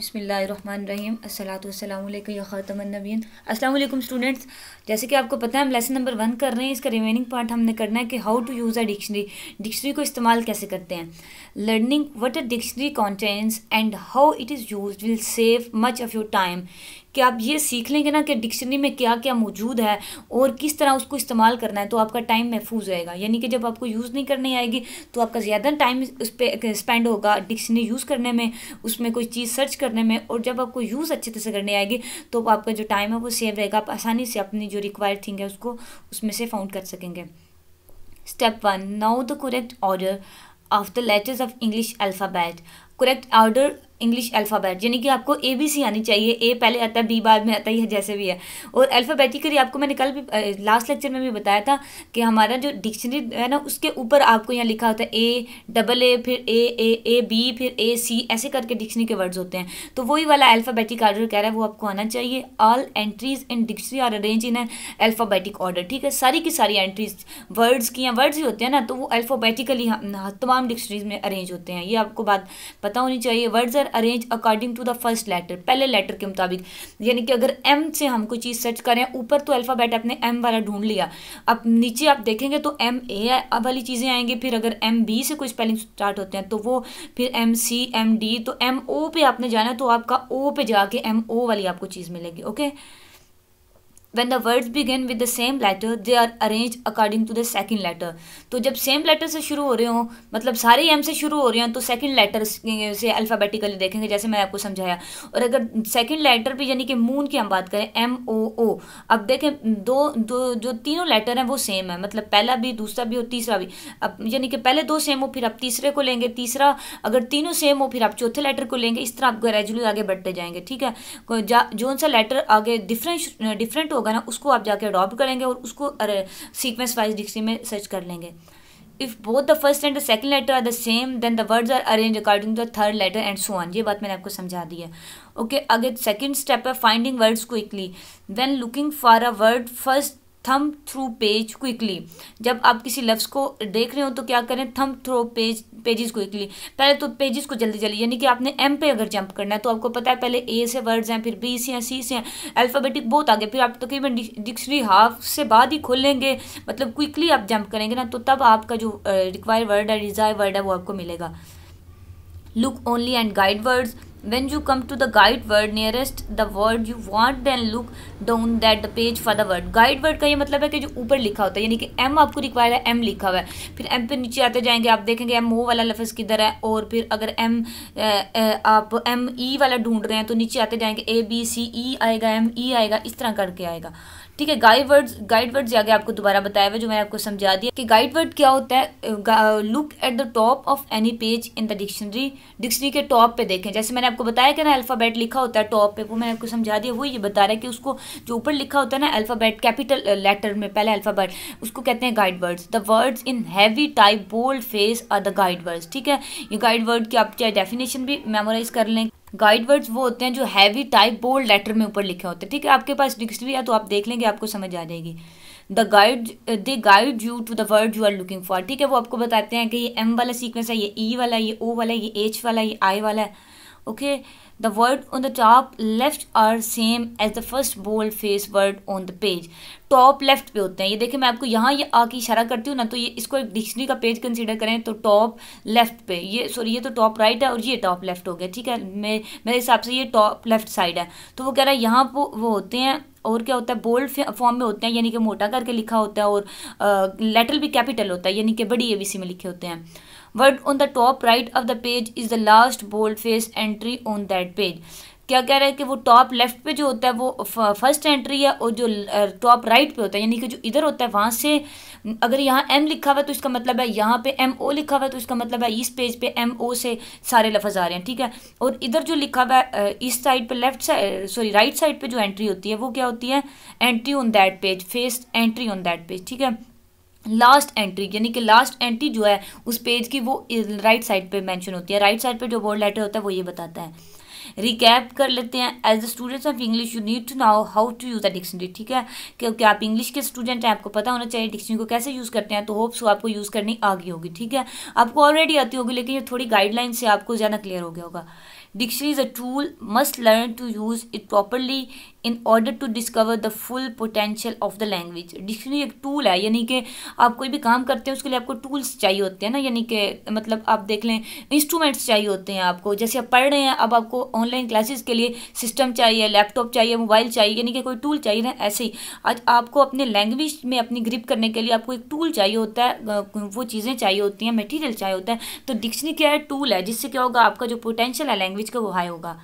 बसमीम असलातमनबीन असलम स्टूडेंट्स जैसे कि आपको पता है हम लेसन नंबर वन कर रहे हैं इसका रिमेनिंग पार्ट हमने करना है कि how to use a dictionary dictionary को इस्तेमाल कैसे करते हैं learning what a dictionary contents and how it is use will save much of your time कि आप ये सीख लेंगे ना कि डिक्शनरी में क्या क्या मौजूद है और किस तरह उसको इस्तेमाल करना है तो आपका टाइम महफूज रहेगा यानी कि जब आपको यूज़ नहीं करनी आएगी तो आपका ज़्यादा टाइम उस पर स्पेंड होगा डिक्शनरी यूज़ करने में उसमें कोई चीज़ सर्च करने में और जब आपको यूज़ अच्छे तरह से करने आएगी तो आपका जो टाइम है वो सेव रहेगा आप आसानी से अपनी जो रिक्वायर्ड थिंग है उसको उसमें से फाउंड कर सकेंगे step one now the correct order of the letters of English alphabet correct order English alphabet यानी कि आपको ए बी सी आनी चाहिए ए पहले आता है बी बाद में आता है जैसे भी है और अल्फ़ाबेटिकली आपको मैंने कल भी लास्ट लेक्चर में भी बताया था कि हमारा जो डिक्शनरी है ना उसके ऊपर आपको यहाँ लिखा होता है ए डबल ए फिर ए ए ए बी फिर ए सी ऐसे करके डिक्शनरी के वर्ड्स होते हैं तो वही वाला अल्फ़ाबेटिक ऑर्डर कह रहा है वो आपको आना चाहिए all entries in dictionary are arrange in alphabetic order ठीक है सारी की सारी एंट्रीज वर्ड्स की या वर्ड्स ही होते हैं ना तो वो अल्फ़ाबेटिकली तमाम डिक्शनरीज में अरेंज होते हैं ये आपको बात पता होनी चाहिए words are arrange according to the first letter पहले लेटर के मुताबिक यानी कि अगर एम से हम कोई चीज़ सर्च करें ऊपर तो अल्फ़ाबेट आपने एम वाला ढूंढ लिया अब नीचे आप देखेंगे तो एम ए अब वाली चीज़ें आएंगी फिर अगर एम बी से कोई स्पेलिंग स्टार्ट होते हैं तो वो फिर एम सी एम डी तो एम ओ पे आपने जाना है तो आपका ओ पे जाके एम ओ वाली आपको चीज़ मिलेगी okay when the words begin with the same letter they are arranged according to the second letter तो जब same letter से शुरू हो रहे हो मतलब सारे एम से शुरू हो रहे हो तो second letter से अल्फ़ाबेटिकली देखेंगे जैसे मैंने आपको समझाया और अगर second letter भी यानी कि मून की हम बात करें एम ओ ओ अब देखें दो दो जो तीनों लेटर हैं वो सेम है मतलब पहला भी दूसरा भी और तीसरा भी अब यानी कि पहले दो सेम हो फिर आप तीसरे को लेंगे तीसरा अगर तीनों सेम हो फिर आप चौथे लेटर को लेंगे इस तरह आप ग्रेजुअली आगे बढ़ते जाएंगे ठीक है जो सा लेटर आगे डिफरेंट डिफरेंट हो होगा ना उसको आप जाके अडॉप्ट करेंगे और उसको सीक्वेंस वाइज डिक्शनरी में सर्च कर लेंगे if both the first and the second letter are the same then the words are arrange according to the third letter and so on ये बात मैंने आपको समझा दी है ओके अगर सेकेंड स्टेप है finding words quickly then looking for a word first thumb through page quickly जब आप किसी लफ्स को देख रहे हो तो क्या करें थम थ्रो पेज पेजेस क्विकली पहले तो पेजेस को जल्दी जल्दी यानी कि आपने एम पे अगर जंप करना है तो आपको पता है पहले ए से वर्ड्स हैं फिर बी से हैं सी से हैं अल्फ़ाबेटिक बहुत आगे फिर आप तकरीबन तो डिक्शनरी हाफ से बाद ही खोलेंगे मतलब क्विकली आप जंप करेंगे ना तो तब आपका जो रिक्वायर uh, वर्ड है डिज़ायर वर्ड है वो आपको मिलेगा look only and guide words when you come to the guide word nearest the word you want then look down that the page for the word guide word ka ye matlab hai ki jo upar likha hota hai yani ki m aapko required hai m likha hua hai fir m pe niche aate jayenge aap dekhenge m o wala lafz kidhar hai aur fir agar m aap m e wala dhoond rahe hain to niche aate jayenge a b c e aayega m e aayega is tarah karke aayega ठीक है guide words guide words आगे आपको दोबारा बताया हुआ जो मैंने आपको समझा दिया कि गाइड वर्ड क्या होता है look at the top of any page in the dictionary dictionary के टॉप पे देखें जैसे मैंने आपको बताया कि ना अल्फ़ाबेट लिखा होता है टॉप पे वो मैंने आपको समझा दिया वो ये बता रहा है कि उसको जो ऊपर लिखा होता है ना अल्फ़ाबेट कैपिटल लेटर में पहले अल्फ़ाबेट उसको कहते हैं guide words the words in heavy type bold face are the guide words ठीक है ये गाइड वर्ड की आप चाहे डेफिनेशन भी मेमोराइज कर लें गाइड वर्ड्स वो होते हैं जो हैवी टाइप बोल्ड लेटर में ऊपर लिखे होते हैं ठीक है आपके पास डिक्शनरी है तो आप देख लेंगे आपको समझ आ जाएगी the guide they guide you to the word you are looking for ठीक है वो आपको बताते हैं कि ये एम वाला सीक्वेंस है ये ई e वाला ये ओ वाला ये एच वाला ये आई वाला है okay the word on the top left are same as the first bold face word on the page top left पे होते हैं ये देखें मैं आपको यहाँ ये आके इशारा करती हूँ ना तो ये इसको एक डिक्शनरी का पेज कंसीडर करें तो टॉप लेफ्ट पे ये सॉरी ये तो टॉप राइट है और ये टॉप लेफ्ट हो गया ठीक है मे मेरे हिसाब से ये टॉप लेफ्ट साइड है तो वो कह रहा है यहाँ पर वो होते हैं और क्या होता है बोल्ड फॉर्म में होते हैं यानी कि मोटा करके लिखा होता है और लेटर भी कैपिटल होता है यानी कि बड़ी सी में लिखे होते हैं word on the top right of the page is the last bold face entry on that page क्या कह रहा है कि वो टॉप लेफ्ट पे जो होता है वो फर्स्ट एंट्री है और जो टॉप राइट पे होता है यानी कि जो इधर होता है वहाँ से अगर यहाँ एम लिखा हुआ है तो इसका मतलब है यहाँ पे एम ओ लिखा हुआ है तो इसका मतलब है इस पेज पे एम ओ से सारे लफज आ रहे हैं ठीक है और इधर जो लिखा हुआ है इस साइड पे left side sorry right side पर जो एंट्री होती है वो क्या होती है entry on that page face entry on that page ठीक है लास्ट एंट्री यानी कि लास्ट एंट्री जो है उस पेज की वो राइट साइड पे मेंशन होती है राइट साइड पे जो बोर्ड लेटर होता है वो ये बताता है रिकैप कर लेते हैं as the students of English you need to now how to use the dictionary ठीक है क्योंकि आप इंग्लिश के स्टूडेंट हैं आपको पता होना चाहिए डिक्शनरी को कैसे यूज़ करते हैं तो होप्स आपको यूज़ करनी आ गई होगी ठीक है आपको ऑलरेडी आती होगी लेकिन ये थोड़ी गाइडलाइन से आपको ज़्यादा क्लियर हो गया होगा dictionary is a tool must learn to use it properly in order to discover the full potential of the language dictionary एक टूल है यानी कि आप कोई भी काम करते हैं उसके लिए आपको टूल्स चाहिए होते हैं ना यानी कि मतलब आप देख लें इंस्ट्रूमेंट्स चाहिए होते हैं आपको जैसे आप पढ़ रहे हैं अब आपको ऑनलाइन क्लासेस के लिए सिस्टम चाहिए लैपटॉप चाहिए मोबाइल चाहिए यानी कि कोई टूल चाहिए ना ऐसे ही आज आपको अपने लैंग्वेज में अपनी ग्रिप करने के लिए आपको एक टूल चाहिए होता है वो चीज़ें चाहिए होती हैं मटीरियल चाहिए होता है तो डिक्शनरी क्या है टूल है जिससे क्या होगा आपका जो पोटेंशियल है लैंग्वेज का वो हाई होगा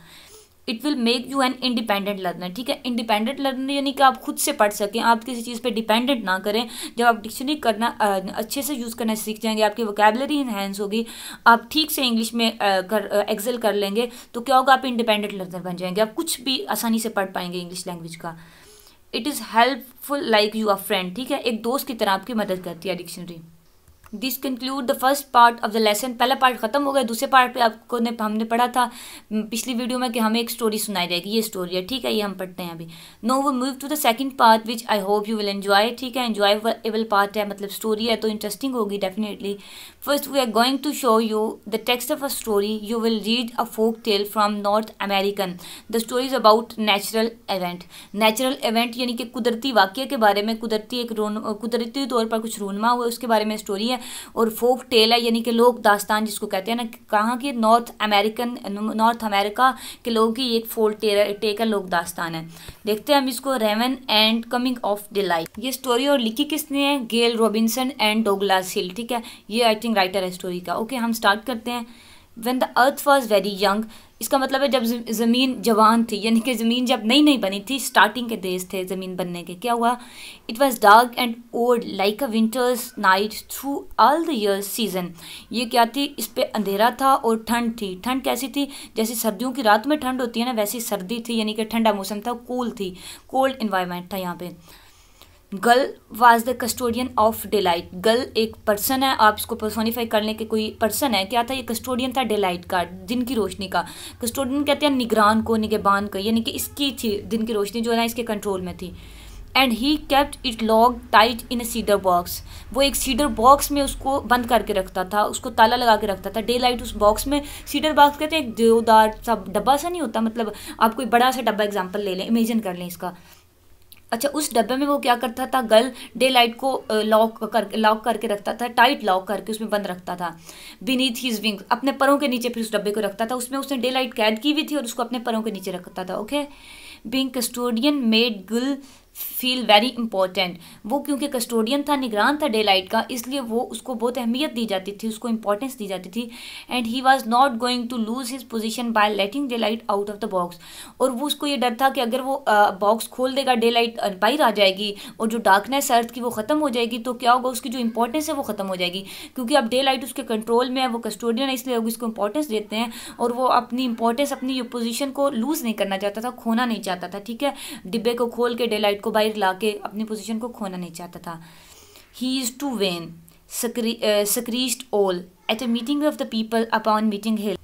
it will make you an independent learner ठीक है इंडिपेंडेंट लर्नर यानी कि आप खुद से पढ़ सकें आप किसी चीज़ पे डिपेंडेंट ना करें जब आप डिक्शनरी करना अच्छे से यूज़ करना सीख जाएंगे आपकी वोकेबलरी इन्हेंस होगी आप ठीक से इंग्लिश में कर एक्सेल कर लेंगे तो क्या होगा आप इंडिपेंडेंट लर्नर बन जाएंगे आप कुछ भी आसानी से पढ़ पाएंगे इंग्लिश लैंग्वेज का it is helpful like you are friend ठीक है एक दोस्त की तरह आपकी मदद करती है dictionary this conclude the first part of the lesson पहला पार्ट ख़त्म हो गया दूसरे पार्ट पे आपको ने हमने पढ़ा था पिछली वीडियो में कि हमें एक स्टोरी सुनाई जाएगी ये स्टोरी है ठीक है ये हम पढ़ते हैं अभी नो वो move to the second part which I hope you will enjoy ठीक है एन्जॉयबल पार्ट है मतलब स्टोरी है तो इंटरेस्टिंग होगी definitely first we are going to show you the text of a story you will read a folk tale from North American the story is about natural event natural event यानी कि कुदरती वाक्य के बारे में कुदरती एक रोन कुदरती तौर पर कुछ रोनमा हुआ उसके बारे में स्टोरी है और फोक टेल है यानी कि लोक दास्तान जिसको कहते हैं ना कहाँ की नॉर्थ अमेरिकन नॉर्थ अमेरिका के लोगों की एक फोक टेल टेक है लोक दास्तान है देखते हैं हम इसको raven and coming of the life ये स्टोरी और लिखी किसने है गेल रॉबिनसन एंड डोगलास हिल ठीक है ये आई थिंक राइटर है स्टोरी का ओके हम स्टार्ट करते हैं when the earth was very young इसका मतलब है जब ज़मीन जवान थी यानी कि ज़मीन जब नई नई बनी थी स्टार्टिंग के डेज थे ज़मीन बनने के क्या हुआ it was dark and old like a winter's night through all the year season ये क्या थी इस पर अंधेरा था और ठंड थी ठंड कैसी थी जैसी सर्दियों की रात में ठंड होती है ना वैसी सर्दी थी यानी कि ठंडा मौसम था कूल थी कोल्ड इन्वायरमेंट था यहाँ पर girl was the custodian of delight girl एक पर्सन है आप इसको पर्सोनीफाई कर लें कि कोई पर्सन है क्या था ये कस्टोडियन था डिलाइट का दिन की रोशनी का कस्टोडियन कहते हैं निगरान को निगेबान को यानी कि इसकी थी दिन की रोशनी जो है ना इसके कंट्रोल में थी and he kept it locked tight in a cedar box वो एक सीडर बॉक्स में उसको बंद करके रखता था उसको ताला लगा के रखता था डे लाइट उस बॉक्स में सीडर बॉक्स कहते हैं एक देवदार सा डब्बा सा नहीं होता मतलब आप कोई बड़ा सा डब्बा एग्जाम्पल ले लें इमेजिन कर लें इसका अच्छा उस डब्बे में वो क्या करता था गर्ल डे लाइट को लॉक कर लॉक करके रखता था टाइट लॉक करके उसमें बंद रखता था बीनीथ हीज विंग अपने परों के नीचे फिर उस डब्बे को रखता था उसमें उसने डे लाइट कैद की हुई थी और उसको अपने परों के नीचे रखता था okay being custodian made gull feel very important वो क्योंकि कस्टोडियन था निगरान था डे लाइट का इसलिए वो उसको बहुत अहमियत दी जाती थी उसको इंपॉर्टेंस दी जाती थी and he was not going to lose his position by letting daylight out of the box और वो उसको ये डर था कि अगर वो बॉक्स खोल देगा डे लाइट बाहर आ जाएगी और जो डार्कनेस अर्थ की वो ख़त्म हो जाएगी तो क्या होगा उसकी जो इंपॉर्टेंस है वो ख़त्म हो जाएगी क्योंकि अब डे लाइट उसके कंट्रोल में है वो कस्टोडियन है इसलिए लोग इसको इंपॉर्टेंस देते हैं और वो अपनी इंपॉर्टेंस अपनी पोजिशन को लूज़ नहीं करना चाहता था खोना नहीं चाहता था ठीक है डिब्बे को खोल के डे लाइट को बाहर ला के अपनी पोजिशन को खोना नहीं चाहता था ही इज़ टू वेन सक्रीस्ट all at a meeting of the people upon meeting hill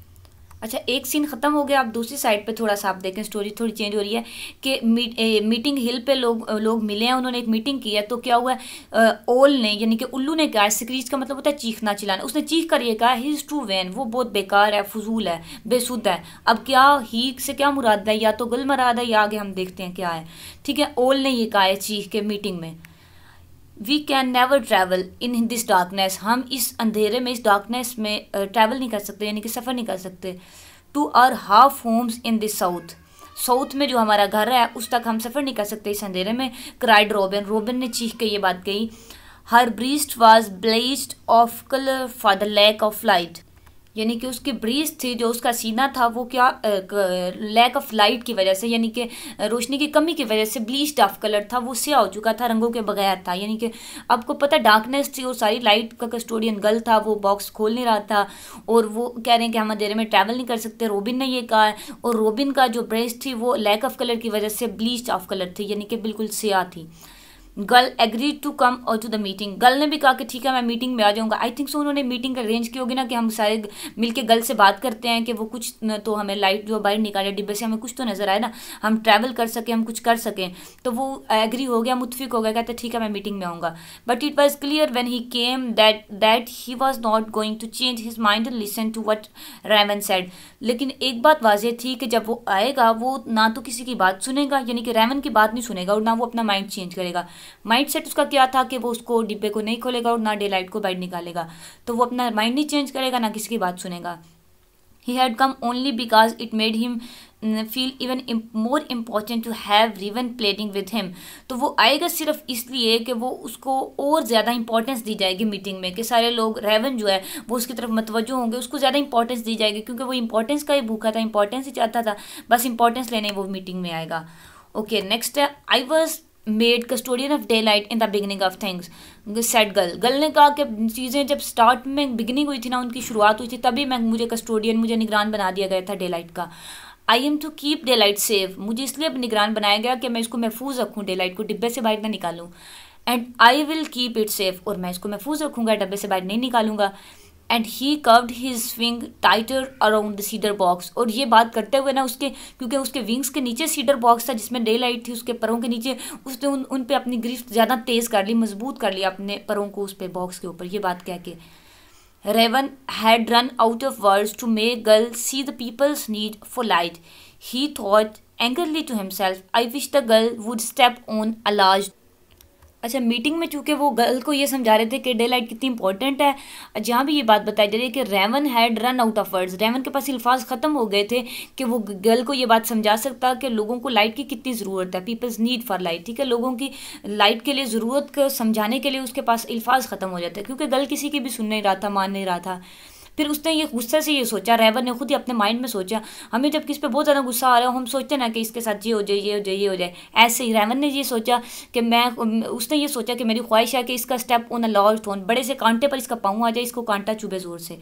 अच्छा एक सीन ख़त्म हो गया आप दूसरी साइड पे थोड़ा सा आप देखें स्टोरी थोड़ी चेंज हो रही है कि मी, मीटिंग हिल पे लोग लोग मिले हैं उन्होंने एक मीटिंग की है तो क्या हुआ ओल ने यानी कि उल्लू ने कहा सिक्रीज का मतलब होता है चीखना चिलाना उसने चीख कर ये कहा हिज टू वैन वो बहुत बेकार है फजूल है बेसुद है अब क्या ही से क्या मुराद है या तो गुल मराद है या आगे हम देखते हैं क्या है ठीक है ओल ने ये कहा है चीख के मीटिंग में we can never travel in this darkness हम इस अंधेरे में इस डार्कनेस में ट्रैवल नहीं कर सकते यानी कि सफ़र नहीं कर सकते to our half homes in this south south में जो हमारा घर है उस तक हम सफ़र नहीं कर सकते इस अंधेरे में क्राइड रॉबिन रोबिन ने चीख के ये बात कही her breast was blessed of colour for the lack of light यानी कि उसकी ब्रीज थी जो उसका सीना था वो क्या लैक ऑफ लाइट की वजह से यानी कि रोशनी की कमी की वजह से ब्लीच डाफ कलर था वो स्या हो चुका था रंगों के बगैर था यानी कि आपको पता डार्कनेस थी और सारी लाइट का कस्टोडियन गल था वो बॉक्स खोल नहीं रहा था और वो कह रहे हैं कि हम अंधेरे में ट्रैवल नहीं कर सकते रोबिन ने ये कहा है और रोबिन का जो ब्रेस थी वो लैक ऑफ कलर की वजह से ब्लीच ऑफ कलर थी यानी कि बिल्कुल स्या थी गर्ल एग्री टू कम और टू द मीटिंग गर्ल ने भी कहा कि ठीक है मैं मीटिंग में आ जाऊंगा आई थिंक सो उन्होंने मीटिंग अरेंज की होगी ना कि हम सारे मिलके गर्ल से बात करते हैं कि वो कुछ तो हमें लाइट जो बाहर निकाले डिब्बे से हमें कुछ तो नज़र आए ना हम ट्रैवल कर सकें हम कुछ कर सकें तो वो एग्री हो गया मुतफिक हो गया कहते ठीक है मैं मीटिंग में आऊँगा but it was clear when he came that that he was not going to change his mind listen to what Raven said लेकिन एक बात वाजह थी कि जब वो आएगा वो ना तो किसी की बात सुनेगा यानी कि रैमन की बात नहीं सुनेगा और ना वो अपना माइंड चेंज करेगा माइंड सेट उसका क्या था कि वो उसको डिब्बे को नहीं खोलेगा और ना डे लाइट को बाइट निकालेगा तो वो अपना माइंड नहीं चेंज करेगा ना किसी की बात सुनेगा he had come only because it made him feel even more important to have Raven pleading with him तो वो आएगा सिर्फ इसलिए कि वो उसको और ज़्यादा इंपॉर्टेंस दी जाएगी मीटिंग में कि सारे लोग रेवन जो है वो उसकी तरफ मतवजो होंगे उसको ज़्यादा इंपॉर्टेंस दी जाएगी क्योंकि वो इंपॉर्टेंस का ही भूखा था इंपॉर्टेंस ही चाहता था बस इंपॉर्टेंस लेने वो मीटिंग में आएगा ओके नेक्स्ट है I was made custodian of daylight in the beginning of things said girl girl ने कहा कि चीज़ें जब स्टार्ट में बिगनिंग हुई थी ना उनकी शुरुआत हुई थी तभी मैं मुझे कस्टोडियन मुझे निगरान बना दिया गया था डे लाइट का I am to keep daylight safe मुझे इसलिए अब निगरान बनाया गया कि मैं इसको महफूज रखूँ डे लाइट को डिब्बे से बाहर ना निकालूँ and I will keep it safe और मैं इसको महफूज रखूँगा डब्बे से बाहर नहीं निकालूंगा and he curved his wing tighter around the cedar box और ये बात करते हुए ना उसके क्योंकि उसके विंग्स के नीचे सीडर बॉक्स था जिसमें डे लाइट थी उसके परों के नीचे उसने उन उन पर अपनी ग्रिफ्ट ज़्यादा तेज़ कर ली मजबूत कर लिया अपने परों को उस पर बॉक्स के ऊपर ये बात कह के Raven had run out of world to may girl see the people's need for light he thought angrily to himself I wish the girl would step on a large अच्छा मीटिंग में चूंकि वो गर्ल को ये समझा रहे थे कि डे लाइट कितनी इंपॉर्टेंट है जहाँ भी ये बात बताई जा रही है कि Raven had run out of words Raven के पास अल्फाज ख़त्म हो गए थे कि वो गर्ल को ये बात समझा सकता कि लोगों को लाइट की कितनी ज़रूरत है पीपल्स नीड फॉर लाइट ठीक है लोगों की लाइट के लिए ज़रूरत को समझाने के लिए उसके पास अल्फाज ख़त्म हो जाते हैं क्योंकि गर्ल किसी की भी सुन नहीं रहा था मान नहीं रहा था फिर उसने ये गुस्से से ये सोचा रहबर ने खुद ही अपने माइंड में सोचा हमें जब किस पे बहुत ज़्यादा गुस्सा आ रहा हो हम सोचते ना कि इसके साथ ये हो जाए ये हो जाए ये हो जाए ऐसे ही रैवन ने ये सोचा कि मैं उसने ये सोचा कि मेरी ख्वाहिश है कि इसका स्टेप ऑन अ लॉज थोन बड़े से कांटे पर इसका पाऊँ आ जाए इसको कांटा चुभे ज़ोर से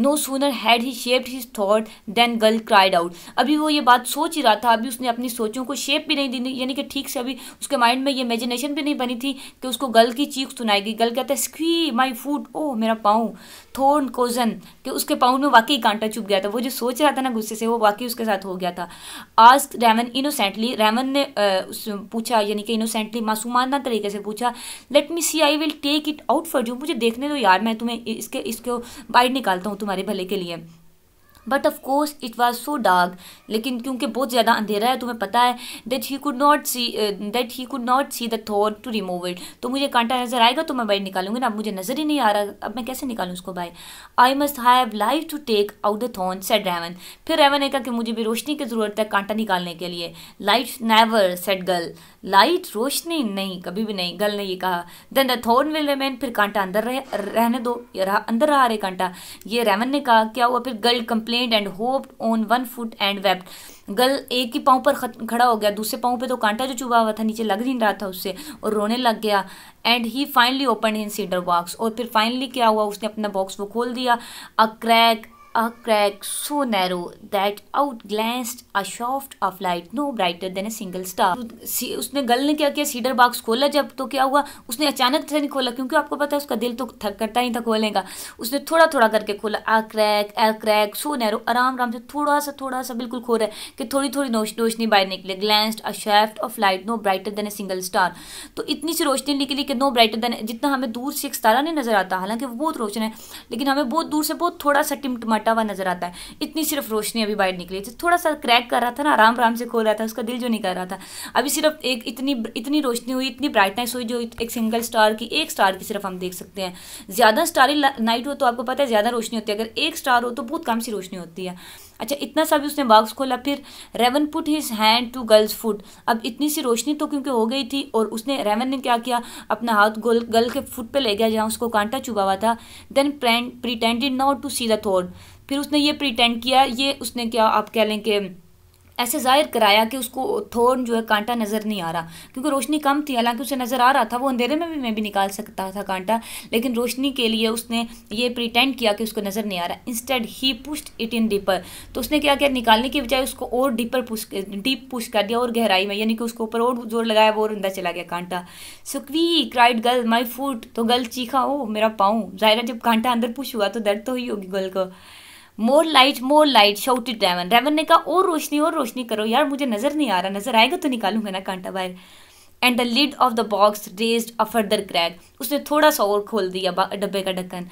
no sooner had he shaped his thought than girl cried out अभी वो ये बात सोच ही रहा था अभी उसने अपनी सोचों को शेप भी नहीं दी यानी कि ठीक से अभी उसके माइंड में ये इमेजिनेशन भी नहीं बनी थी कि उसको गर्ल की चीख सुनाई गई गर्ल कहता है स्की माई फूड ओ मेरा पाँव थोर्न कोजन कि उसके पाँव में वाकई कांटा चुप गया था वो जो सोच रहा था ना गुस्से से वो वाकई उसके साथ हो गया था आज रैमन इनोसेंटली रैमन ने पूछा यानी कि इनोसेंटली मासूमाना तरीके से पूछा let me see I will take it out for you मुझे देखने दो यार मैं तुम्हें इसके इसको बाइट निकालता हूँ तुम्हारे भले के लिए but of course it was so dark लेकिन क्योंकि बहुत ज़्यादा अंधेरा है तुम्हें पता है that he could not see that he could not see the thought to remove it तो मुझे कांटा नज़र आएगा तो मैं बाहर निकालूंगी ना मुझे नज़र ही नहीं आ रहा अब मैं कैसे निकालूँ उसको बाहर I must have life to take out the thorn said Raven फिर रेवन ने कहा कि मुझे भी रोशनी की ज़रूरत है कांटा निकालने के लिए life never said girl light रोशनी नहीं कभी भी नहीं गल ने ये कहा then the thorn will remain फिर कांटा अंदर रह, रहने दो ये रहा अंदर रहा रहे कांटा ये रेमन ने कहा क्या हुआ फिर girl complained and hopped on one foot and wept girl एक ही पाँव पर खड़ा हो गया दूसरे पाँव पे तो कांटा जो चुभा हुआ था नीचे लग नहीं रहा था उससे और रोने लग गया and he finally open in cedar box और फिर फाइनली क्या हुआ उसने अपना बॉक्स वो खोल दिया a crack a crack so narrow that outglanced a shaft of light no brighter than a single star. तो उसने गल ने क्या किया सीडर बॉक्स खोला जब तो क्या हुआ उसने अचानक से नहीं खोला क्योंकि आपको पता है उसका दिल तो थक करता ही था खोलने का उसने थोड़ा थोड़ा करके खोला a crack a crack so narrow आराम आराम से थोड़ा सा थोड़ा सा बिल्कुल खो रहा है कि थोड़ी थोड़ी रोशनी नोश, बाहर निकले glanced a shaft of light no brighter than a single star तो इतनी सी रोशनी निकली कि नो ब्राइटर देन जितना हमें दूर से एक तारा नहीं नजर आता हालांकि वो बहुत रोशन है लेकिन हमें बहुत दूर से बहुत थोड़ा सा टिमटमाटा फटा हुआ नजर आता है इतनी सिर्फ रोशनी अभी बाहर निकली थी थोड़ा सा क्रैक कर रहा था ना आराम आराम से खोल रहा था उसका दिल जो नहीं कर रहा था अभी सिर्फ एक इतनी इतनी रोशनी हुई इतनी ब्राइटनेस हुई जो एक सिंगल स्टार की एक स्टार की सिर्फ हम देख सकते हैं ज़्यादा स्टारी नाइट हो तो आपको पता है ज़्यादा रोशनी होती है अगर एक स्टार हो तो बहुत कम सी रोशनी होती है अच्छा इतना सा भी उसने बॉक्स खोला फिर Raven put his hand to girl's foot अब इतनी सी रोशनी तो क्योंकि हो गई थी और उसने रेवन ने क्या किया अपना हाथ गोल गर्ल के फुट पे ले गया जहाँ उसको कांटा चुबा हुआ था then pretended not to see the thought फिर उसने ये प्रिटेंड किया ये उसने क्या आप कह लें कि ऐसे जाहिर कराया कि उसको थोड़ जो है कांटा नज़र नहीं आ रहा क्योंकि रोशनी कम थी हालांकि उसे नज़र आ रहा था वो अंधेरे में भी मैं भी निकाल सकता था कांटा लेकिन रोशनी के लिए उसने ये प्रिटेंड किया कि उसको नज़र नहीं आ रहा instead he pushed it in deeper तो उसने क्या किया निकालने के बजाय उसको और डीपर पुश डीप पुश कर दिया और गहराई में यानी कि उसको ऊपर और जोर लगाया वो और अंदर चला गया कांटा सुकवी क्राइड गर्ल माई फूट तो गर्ल चीखा ओ मेरा पाऊँ जाहिर जब कांटा अंदर पुश हुआ तो दर्द तो ही होगी गर्ल को more light more light shouted Raven Raven ने कहा और रोशनी और रोशनी करो यार मुझे नज़र नहीं आ रहा नज़र आएगा तो निकालूंगा ना कांटा बाहर and the lid of the box raised a further crack उसने थोड़ा सा और खोल दिया डब्बे का ढक्कन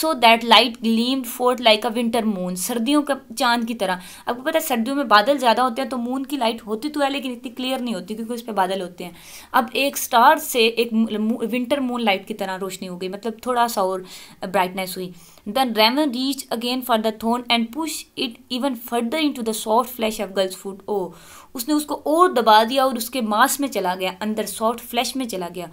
so that light gleamed forth like a winter moon सर्दियों का चांद की तरह आपको पता है सर्दियों में बादल ज़्यादा होते हैं तो मून की लाइट होती तो है लेकिन इतनी क्लियर नहीं होती क्योंकि उस पर बादल होते हैं अब एक स्टार से एक विंटर मून लाइट की तरह रोशनी हो गई मतलब थोड़ा सा और ब्राइटनेस हुई Then Raven reached again for the thorn and pushed it even further into the soft flesh of girl's foot. O oh, उसने उसको और दबा दिया और उसके मांस में चला गया अंदर सॉफ्ट फ्लैश में चला गया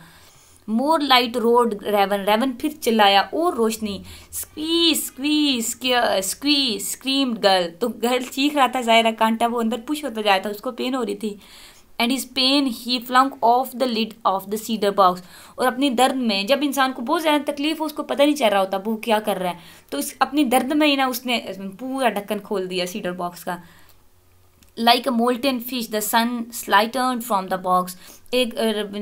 more light roared Raven Raven फिर चिल्लाया और रोशनी squee squee squee screamed girl तो गर्ल चीख रहा था जाहिर कांटा वो अंदर पुश होता जाया था उसको पेन हो रही थी and his pain he flung off the lid of the cedar box और अपनी दर्द में जब इंसान को बहुत ज़्यादा तकलीफ हो उसको पता नहीं चल रहा होता वो क्या कर रहा है तो इस अपनी दर्द में ही ना उसने पूरा ढक्कन खोल दिया सीडर बॉक्स का like a molten fish the sun slithered from the box एक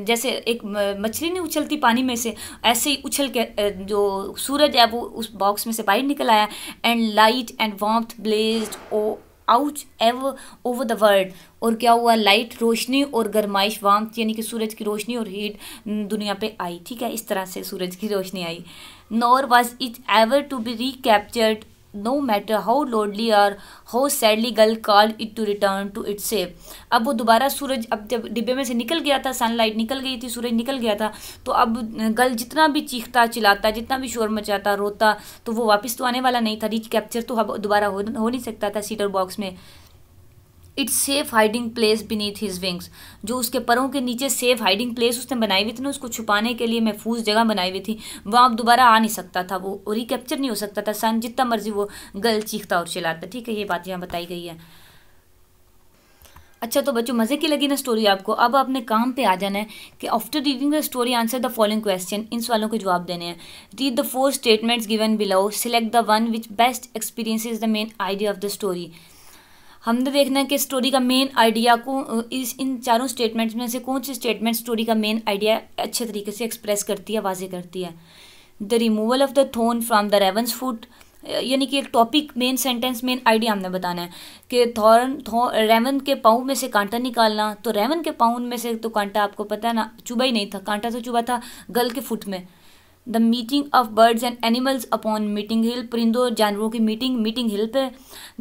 जैसे एक मछली नहीं उछलती पानी में से ऐसे ही उछल के जो सूरज है वो उस बॉक्स में से बाहर निकल आया and light and warmth blaze ओ आउच एव ओवर द वर्ल्ड और क्या हुआ लाइट रोशनी और गर्माइश वाम यानी कि सूरज की रोशनी और हीट दुनिया पे आई ठीक है इस तरह से सूरज की रोशनी आई nor was it ever to be recaptured no matter how loudly और how sadly girl call it to return to it safe अब वो दोबारा सूरज अब जब डिब्बे में से निकल गया था सनलाइट निकल गई थी सूरज निकल गया था तो अब गर्ल जितना भी चीखता चिल्लाता जितना भी शोर मचाता रोता तो वो वापस तो आने वाला नहीं था रिच कैप्चर तो अब दोबारा हो, हो नहीं सकता था सीटर बॉक्स में its safe hiding place beneath his wings जो उसके परों के नीचे सेफ हाइडिंग प्लेस उसने बनाई हुई थी ना उसको छुपाने के लिए महफूज जगह बनाई हुई थी वहाँ अब दोबारा आ नहीं सकता था वो और रिकैप्चर नहीं हो सकता था सन जितना मर्जी वो गल चीखता और चिल्लाता ठीक है ये बात यहाँ बताई गई है अच्छा तो बच्चों मज़े की लगी ना स्टोरी आपको अब आपने काम पे आ जाना है कि after reading the story answer the following question इन सवालों के जवाब देने हैं read the four statements given below select the one which best experience is the main idea of the story हमने देखना है कि स्टोरी का मेन आइडिया को इस इन चारों स्टेटमेंट्स में से कौन सी स्टेटमेंट स्टोरी का मेन आइडिया अच्छे तरीके से एक्सप्रेस करती है वाजे करती है the removal of the thorn from the Raven's foot यानी कि एक topic main sentence main idea हमने बताना है कि थॉर्न थौ रेवन के पाँव में से कांटा निकालना तो रेवन के पाँव में से तो कांटा आपको पता है ना चुबा ही नहीं था कांटा तो चुबा था गल के फुट में the meeting of birds and animals upon meeting hill परिंदों और जानवरों की मीटिंग मीटिंग हिल पे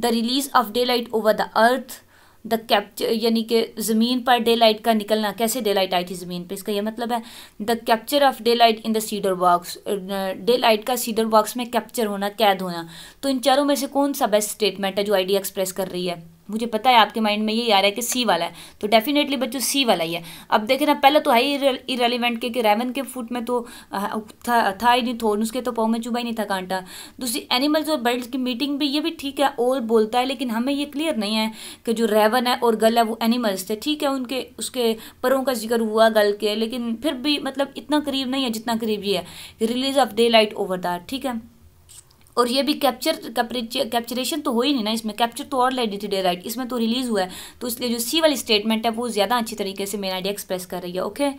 the release of daylight over the earth the capture यानी कि ज़मीन पर डे लाइट का निकलना कैसे डे लाइट आई थी ज़मीन पे इसका यह मतलब है the capture of daylight in the cedar box daylight का सीडर बॉक्स में कैप्चर होना कैद होना तो इन चारों में से कौन सा बेस्ट स्टेटमेंट है जो आइडिया एक्सप्रेस कर रही है मुझे पता है आपके माइंड में ये आ रहा है कि सी वाला है तो डेफिनेटली बच्चों सी वाला ही है अब देखे ना पहले तो है ही इरेलीवेंट के, के रेवन के फूट में तो हाँ, था, था ही नहीं थोन उसके तो पाओ में चुभा ही नहीं था कांटा दूसरी एनिमल्स और बर्ड्स की मीटिंग भी ये भी ठीक है और बोलता है लेकिन हमें ये क्लियर नहीं है कि जो रेवन है और गल है वो एनिमल्स थे ठीक है उनके उसके परों का जिक्र हुआ गल के लेकिन फिर भी मतलब इतना करीब नहीं है जितना करीब ये है release of daylight over there ठीक है और ये भी कैप्चर कैप्चरेशन तो हो ही नहीं ना इसमें कैप्चर तो और लेडी थी डे राइट इसमें तो रिलीज़ हुआ है तो इसलिए जो सी वाली स्टेटमेंट है वो ज़्यादा अच्छी तरीके से मेरा आइडिया एक्सप्रेस कर रही है okay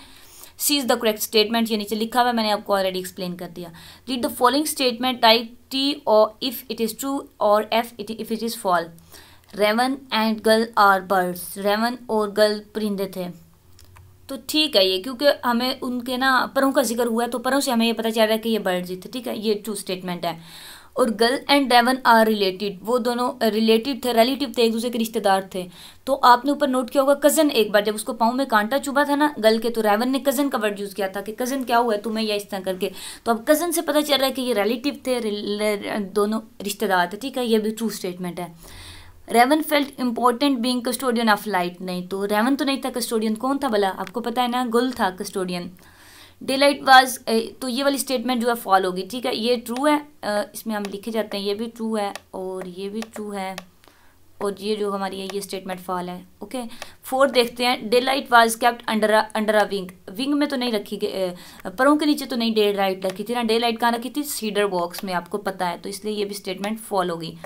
C is the correct statement ये नीचे लिखा हुआ मैंने आपको ऑलरेडी एक्सप्लेन कर दिया read the following statement write T और इफ़ इट इज़ ट्रू और F it if it is false Raven and girl are birds Raven और गर्ल परिंदे थे तो ठीक है ये क्योंकि हमें उनके ना परों का जिक्र हुआ है तो परों से हमें ये पता चल रहा है कि ये बर्ड थे ठीक है ये ट्रू स्टेटमेंट है और girl and Raven are related वो दोनों रिलेटेड uh, थे रिलेटिव थे एक दूसरे के रिश्तेदार थे तो आपने ऊपर नोट किया होगा कज़न एक बार जब उसको पाँव में कांटा चुभा था ना गल के तो रेवन ने कज़न का वर्ड यूज़ किया था कि कज़न क्या हुआ है तुम्हें या इस तरह करके तो अब कज़न से पता चल रहा है कि ये रिलेटिव थे uh, दोनों रिश्तेदार थे ठीक है ये भी ट्रू स्टेटमेंट है Raven felt important being custodian of light नहीं तो रेवन तो नहीं था कस्टोडियन कौन था भला आपको पता है ना गुल था कस्टोडियन डिलइट वाज eh, तो ये वाली स्टेटमेंट जो है फॉल होगी ठीक है ये ट्रू है इसमें हम लिखे जाते हैं ये भी ट्रू है और ये भी ट्रू है और ये जो हमारी है ये स्टेटमेंट फॉल है ओके फोर देखते हैं daylight was kept under under a wing wing में तो नहीं रखी गई परों के नीचे तो नहीं डे लाइट रखी थी ना डे लाइट कहाँ रखी थी सीडर बॉक्स में आपको पता है तो इसलिए ये भी स्टेटमेंट फॉल होगी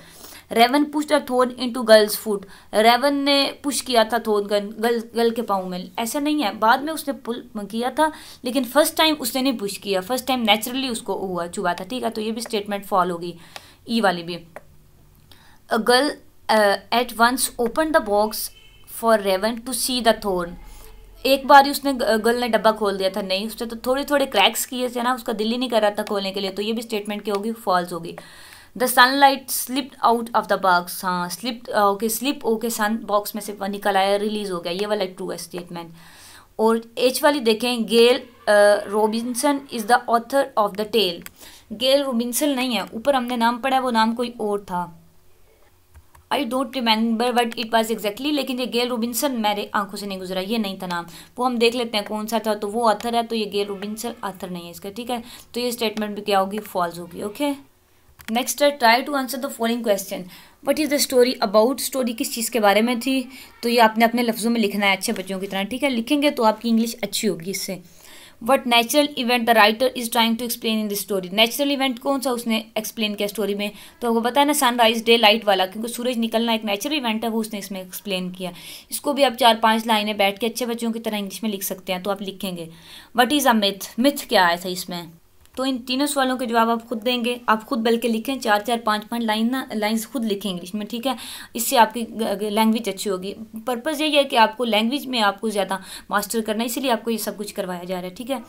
Raven pushed a thorn to girl's foot Raven ने पुश किया था थोन गर्ल गर्ल के पाँव में ऐसा नहीं है बाद में उसने पुल किया था लेकिन फर्स्ट टाइम उसने नहीं पुश किया फर्स्ट टाइम नेचुरली उसको हुआ चुबा था ठीक है तो ये भी स्टेटमेंट फॉल होगी ई e वाली भी a girl at once opened the box for Raven to see the thorn एक बार ही उसने गर्ल ने डब्बा खोल दिया था नहीं उसने तो थोड़े थोड़े क्रैक्स किए थे ना उसका दिल ही नहीं कर रहा था खोलने के लिए तो ये भी स्टेटमेंट क्या होगी फॉल्स होगी the sunlight slip out of the box हाँ slip okay slip okay sun box में से निकल आया रिलीज हो गया ये वाला ट्रू है स्टेटमेंट और एच वाली देखें Gail Robinson is the author of the tale Gail Robinson नहीं है ऊपर हमने नाम पढ़ा वो नाम कोई और था I don't remember but it was exactly लेकिन ये गेल रोबिन्सन मेरे आंखों से नहीं गुजरा ये नहीं था नाम वो हम देख लेते हैं कौन सा था तो वो ऑथर है तो ये गेल रोबिन्सन ऑथर नहीं है इसका ठीक है तो ये स्टेटमेंट भी क्या होगी फॉल्स होगी ओके नेक्स्ट है try to answer the following question what is the story about story किस चीज़ के बारे में थी तो ये आपने अपने लफ्ज़ों में लिखना है अच्छे बच्चों की तरह ठीक है लिखेंगे तो आपकी इंग्लिश अच्छी होगी इससे what natural event the writer is trying to explain in the story natural event कौन सा उसने एक्सप्लेन किया स्टोरी में तो वो पता है ना सनराइज डे लाइट वाला क्योंकि सूरज निकलना एक नेचुरल इवेंट है वो उसने इसमें एक्सप्लेन किया इसको भी आप चार पाँच लाइनें बैठ के अच्छे बच्चों की तरह इंग्लिश में लिख सकते हैं तो आप लिखेंगे what is a myth myth क्या आया था इसमें तो इन तीनों सवालों के जवाब आप खुद देंगे आप खुद बल्कि लिखें चार चार पाँच पाँच लाइन ना लाइन्स खुद लिखें इंग्लिश में ठीक है इससे आपकी लैंग्वेज अच्छी होगी पर्पज़ यही है कि आपको लैंग्वेज में आपको ज़्यादा मास्टर करना है इसीलिए आपको ये सब कुछ करवाया जा रहा है ठीक है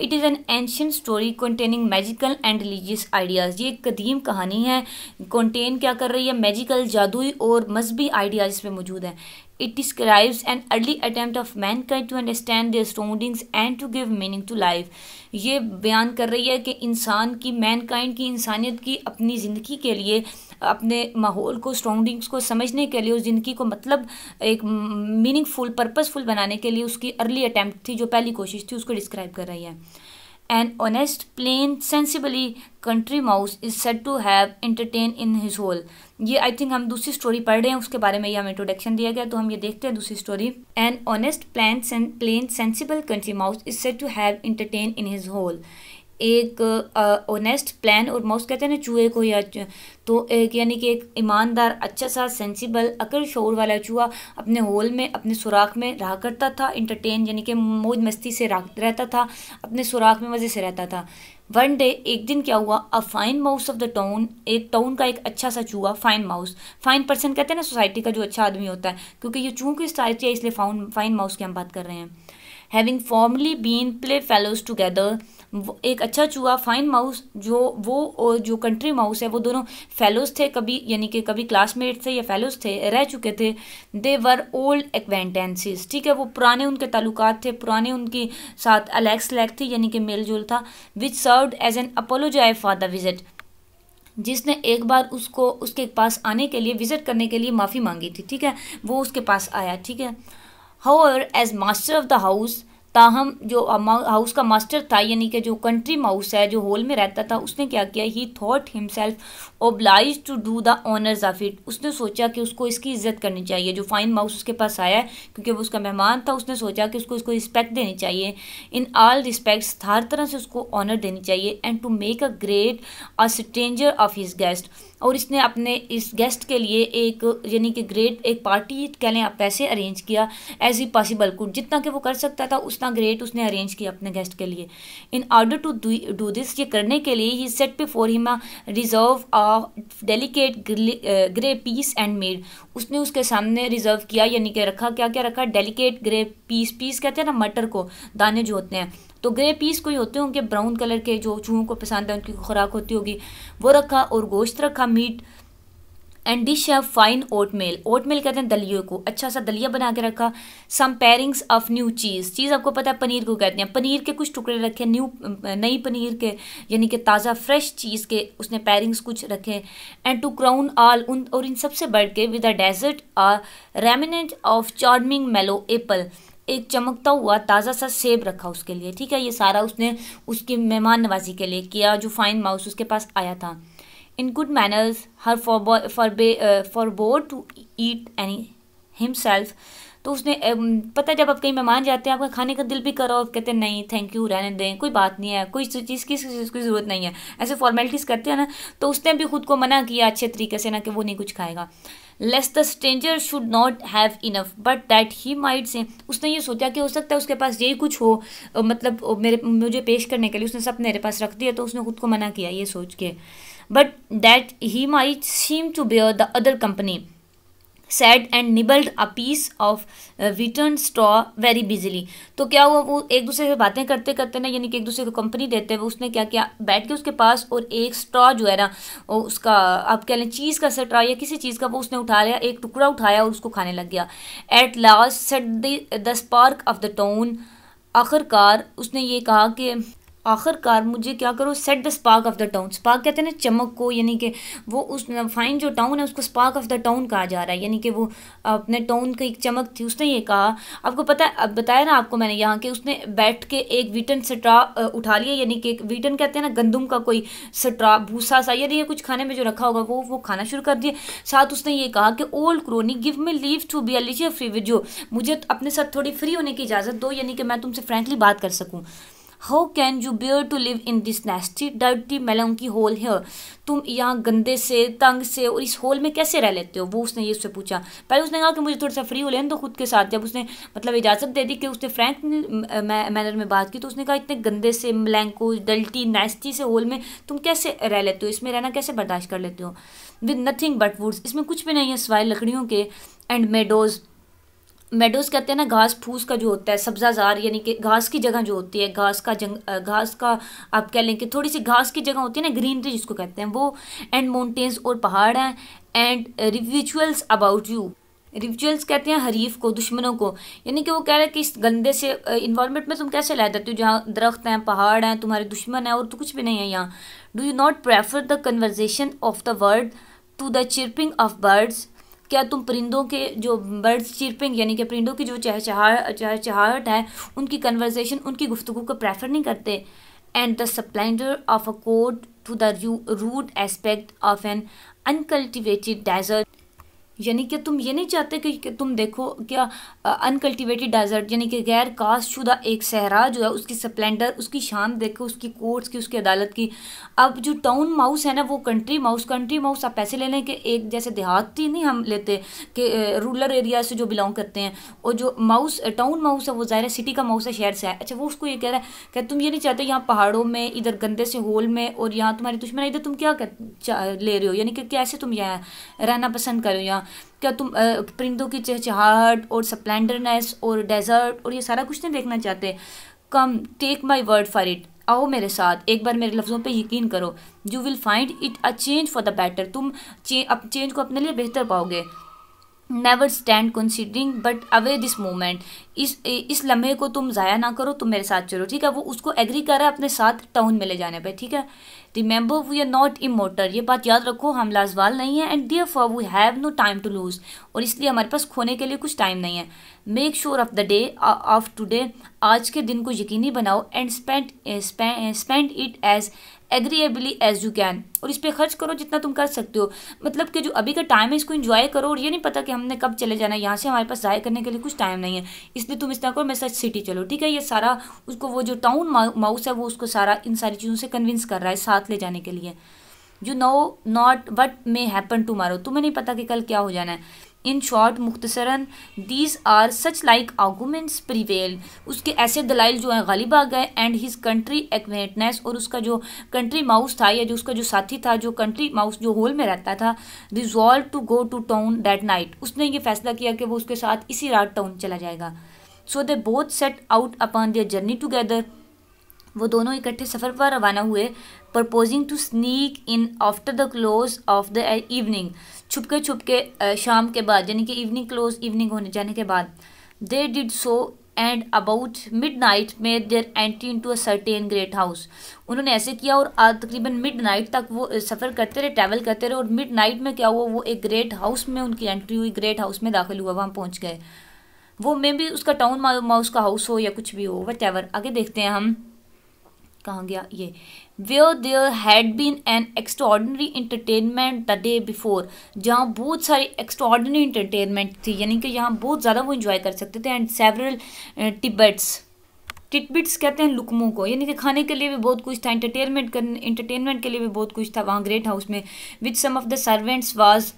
it is an ancient story containing magical and religious ideas ये एक कदीम कहानी है कॉन्टेन क्या कर रही है मैजिकल जादुई और मजहबी आइडियाज़ इसमें मौजूद हैं It describes an early attempt of mankind to understand their surroundings and to give meaning to life. ये बयान कर रही है कि इंसान की मैनकाइंड की इंसानियत की अपनी ज़िंदगी के लिए अपने माहौल को सराउंडिंग्स को समझने के लिए उस ज़िंदगी को मतलब एक मीनिंगफुल पर्पसफुल बनाने के लिए उसकी अर्ली अटैम्प्ट थी जो पहली कोशिश थी उसको डिस्क्राइब कर रही है an honest, plain sensibly country mouse is set to have entertain in his hole ये आई थिंक हम दूसरी स्टोरी पढ़ रहे हैं उसके बारे में ये हम इंट्रोडक्शन दिया गया तो हम ये देखते हैं दूसरी story an honest plan plain sensible country mouse is set to have entertain in his hole एक ओनेस्ट प्लान और माउस कहते हैं ना चूहे को या तो एक यानी कि एक ईमानदार अच्छा सा सेंसिबल अकल शोर वाला चूहा अपने होल में अपने सुराख में रहा करता था इंटरटेन यानी कि मौज मस्ती से रहता था अपने सुराख में मज़े से रहता था वन डे एक दिन क्या हुआ a fine mouse of the town एक टाउन का एक अच्छा सा चूहा फाइन माउस फाइन पर्सन कहते हैं ना सोसाइटी का जो अच्छा आदमी होता है क्योंकि ये चूह की सोसाइटी है इसलिए फाउन फाइन माउस की हम बात कर रहे हैं having formerly been play fellows together एक अच्छा चूहा फाइन माउस जो वो और जो कंट्री माउस है वो दोनों फेलोज थे कभी यानी कि कभी क्लासमेट थे या फेलोज थे रह चुके थे दे वर ओल्ड एक्वेंटेंसीज ठीक है वो पुराने उनके ताल्लुकात थे पुराने उनके साथ अलेक्स लैक थी यानी कि मेल जोल था which serve as an apology for the visit जिसने एक बार उसको उसके पास आने के लिए विज़िट करने के लिए माफ़ी मांगी थी ठीक है वो उसके पास आया ठीक है how as master of the house ताहम जो हाउस का मास्टर था यानी कि जो कंट्री माउस है जो हॉल में रहता था उसने क्या किया he thought himself obliged to do the honours of it उसने सोचा कि उसको इसकी इज्जत करनी चाहिए जो फाइन माउस उसके पास आया है क्योंकि वो उसका मेहमान था उसने सोचा कि उसको इसको रिस्पेक्ट देनी चाहिए इन ऑल रिस्पेक्ट्स हर तरह से उसको ऑनर देनी चाहिए and to make a great a stranger of his guest और इसने अपने इस गेस्ट के लिए एक यानी कि ग्रेट एक पार्टी कह लें आप पैसे अरेंज किया एज ई पॉसिबल कुड जितना कि वो कर सकता था उतना ग्रेट उसने अरेंज किया अपने गेस्ट के लिए in order to do this ये करने के लिए ही set before him reserve of delicate grey peas and made उसने उसके सामने रिजर्व किया यानी कि रखा क्या क्या रखा डेलिकेट ग्रे पीस पीस कहते हैं ना मटर को दाने जो होते हैं तो ग्रे पीस कोई होते होंगे ब्राउन कलर के जो चूहों को पसंद है उनकी खुराक होती होगी वो रखा और गोश्त रखा मीट एंड डिश है फाइन ओटमेल ओटमेल कहते हैं दलियों को अच्छा सा दलिया बना के रखा सम पेरिंग्स ऑफ न्यू चीज़ चीज़ आपको पता है पनीर को कहते हैं पनीर के कुछ टुकड़े रखे न्यू नई पनीर के यानी कि ताज़ा फ्रेश चीज़ के उसने पेरिंग्स कुछ रखे एंड टू क्राउन ऑल उन और इन सबसे बढ़ के with a dessert a remnant of charming mellow apple एक चमकता हुआ ताज़ा सा सेब रखा उसके लिए ठीक है ये सारा उसने उसकी मेहमान नवाजी के लिए किया जो फाइन माउस उसके पास आया था In good manners, her for forbe, uh, forbore to eat any himself तो उसने um, पता है जब आप कहीं मेहमान जाते हैं आपका खाने का दिल भी करो आप कहते हैं नहीं थैंक यू रहने दें कोई बात नहीं है कोई चीज़ की चीज़ की ज़रूरत नहीं है ऐसे फॉर्मेलिटीज़ करते हैं ना तो उसने भी खुद को मना किया अच्छे तरीके से ना कि वो नहीं कुछ खाएगा lest the stranger should not have enough but that he might say उसने ये सोचा कि हो सकता है उसके पास यही कुछ हो मतलब मेरे मुझे पेश करने के लिए उसने सब मेरे पास रख दिया तो उसने खुद को मना किया ये सोच के but that he might seem to bear the other company said and nibbled a piece of return straw very busily तो क्या हुआ वो एक दूसरे से बातें करते करते ना यानी कि एक दूसरे को कंपनी देते हुए उसने क्या किया बैठ के उसके पास और एक स्ट्रॉ जो है ना उसका आप कह लें चीज़ का स्ट्रॉ या किसी चीज़ का वो उसने उठा लिया एक टुकड़ा उठाया और उसको खाने लग गया at last said the spark of the town आखिरकार उसने ये कहा कि आखिरकार मुझे क्या करो said the spark of the town spark कहते हैं ना चमक को यानी कि वो उस फाइन जो टाउन है उसको स्पार्क ऑफ द टाउन कहा जा रहा है यानी कि वो अपने टाउन की एक चमक थी उसने ये कहा आपको पता है अब बताया ना आपको मैंने यहाँ कि उसने बैठ के एक वीटन सट्रा उठा लिया यानी कि एक वीटन कहते हैं ना गंदम का कोई स्ट्रा भूसा सा यानी ये कुछ खाने में जो रखा होगा वो वो खाना शुरू कर दिया साथ उसने ये कहा कि old crony give me leave to be अलीजिया फ्री विद मुझे अपने साथ थोड़ी फ्री होने की इजाज़त दो यानी कि मैं तुमसे फ्रेंकली बात कर सकूँ how can you bear to live in this nasty dirty melancholy hole here तुम यहाँ गंदे से तंग से और इस होल में कैसे रह लेते हो वो उसने ये उससे पूछा पहले उसने कहा कि मुझे थोड़ा सा फ्री हो लेने तो खुद के साथ जब उसने मतलब इजाज़त दे दी कि उसने फ्रैंक मैनर में बात की तो उसने कहा इतने गंदे से मलैंको डल्टी नेस्टी से होल में तुम कैसे रह लेते हो इसमें रहना कैसे बर्दाश्त कर लेते हो विद नथिंग बट वुड्स इसमें कुछ भी नहीं है सवाए लकड़ियों के एंड मेडोज़ मेडोज कहते हैं ना घास फूस का जो होता है सब्जाजार यानी कि घास की जगह जो होती है घास का जंग घास का आप कह लें कि थोड़ी सी घास की जगह होती है ना ग्रीनरी जिसको कहते हैं वो एंड माउंटेन्स और पहाड़ हैं and rivulets about you rituals कहते हैं हरीफ को दुश्मनों को यानी कि वो कह रहे हैं कि इस गंदे से इन्वायरमेंट में तुम कैसे ला देते हो जहाँ दरख्त हैं पहाड़ हैं तुम्हारे दुश्मन हैं और तो कुछ भी नहीं है यहाँ do you not prefer the conversation of the world to the chirping of birds क्या तुम परिंदों के जो बर्ड्स चिरपिंग यानी कि परिंदों की जो चहचहा चहचहाहट है उनकी कन्वर्सेशन उनकी गुफ्तु को प्रेफर नहीं करते and the splendour of a court to the rude aspect of an uncultivated desert यानी कि तुम ये नहीं चाहते कि, कि तुम देखो क्या अनकल्टिवेटेड डेजर्ट यानी कि गैर कास्ट शुदा एक सहरा जो है उसकी स्प्लेंडर उसकी शान देखो उसकी कोर्ट्स की उसकी अदालत की अब जो टाउन माउस है ना वो कंट्री माउस कंट्री माउस आप पैसे ले लें कि एक जैसे देहाती नहीं हम लेते कि रूरल एरिया से जो बिलोंग करते हैं और जो माउस टाउन माउस है वो ज़ाहिर सिटी का माउस है शहर से है अच्छा वो उसको ये कह रहा है कि तुम ये नहीं चाहते यहाँ पहाड़ों में इधर गंदे से होल में और यहाँ तुम्हारी दुश्मन इधर तुम क्या ले रहे हो यानी कि कैसे तुम यहाँ रहना पसंद करो यहाँ क्या तुम परिंदों की चहचहाट और स्प्लेंडरनेस और डेजर्ट और ये सारा कुछ नहीं देखना चाहते come take my word for it आओ मेरे साथ एक बार मेरे लफ्ज़ों पे यकीन करो you will find it a change for the better तुम चे, अप, चेंज को अपने लिए बेहतर पाओगे never stand considering but away this moment इस इस लम्हे को तुम ज़ाया ना करो तुम मेरे साथ चलो ठीक है वो उसको एग्री कर रहा है अपने साथ टाउन में ले जाने पे ठीक है remember we are not immortal ये बात याद रखो हम लाजवाल नहीं है and dear for we have no time to lose और इसलिए हमारे पास खोने के लिए कुछ टाइम नहीं है make sure of the day of today आज के दिन को यकीनी बनाओ and spend spend it as agreeably as you can और इस पर खर्च करो जितना तुम कर सकते हो मतलब कि जो अभी का टाइम है इसको इन्जॉय करो और ये नहीं पता कि हमने कब चले जाना है यहाँ से हमारे पास ज़ाय करने के लिए कुछ टाइम नहीं है इसलिए तुम इस तरह करो मैं सच सिटी चलो ठीक है ये सारा उसको वो जो टाउन माउस है वो उसको सारा इन सारी चीज़ों से कन्विंस कर रहा है साथ ले जाने के लिए you know not what may happen tomorrow तुम्हें नहीं पता कि कल क्या हो जाना है इन शॉर्ट मुख्तसरा these are such like arguments prevail उसके ऐसे दलाइल जो हैं गालिब आ गए एंड हिज कंट्री एक्वेटनेस और उसका जो कंट्री माउस था या जो उसका जो साथी था जो कंट्री माउस जो होल में रहता था resolve to go to town that night उसने ये फैसला किया कि वो उसके साथ इसी रात टाउन चला जाएगा so they both set out upon their journey together वो दोनों इकट्ठे सफ़र पर रवाना हुए proposing to sneak in after the close of the evening छुपके छुपके शाम के बाद यानी कि इवनिंग क्लोज इवनिंग होने जाने के बाद they did so and about midnight में their entry into a certain great house उन्होंने ऐसे किया और आज तकरीबन मिड नाइट तक वो सफ़र करते रहे ट्रैवल करते रहे और मिड नाइट में क्या हुआ वो एक ग्रेट हाउस में उनकी एंट्री हुई ग्रेट हाउस में दाखिल हुआ वहाँ पहुँच गए वो मे भी उसका टाउन माउस का हाउस हो या कुछ भी हो वट एवर आगे देखते हैं हम कहाँ गया ये where there had been an extraordinary entertainment the day before जहाँ बहुत सारी एक्स्ट्रॉडनरी इंटरटेनमेंट थी यानी कि यहाँ बहुत ज़्यादा वो इन्जॉय कर सकते थे एंड सेवरल टिबट्स टिटबिट्स कहते हैं लुकमों को यानी कि खाने के लिए भी बहुत कुछ था इंटरटेनमेंट करने इंटरटेनमेंट के लिए भी बहुत कुछ था वहाँ ग्रेट हाउस में which some of the servants was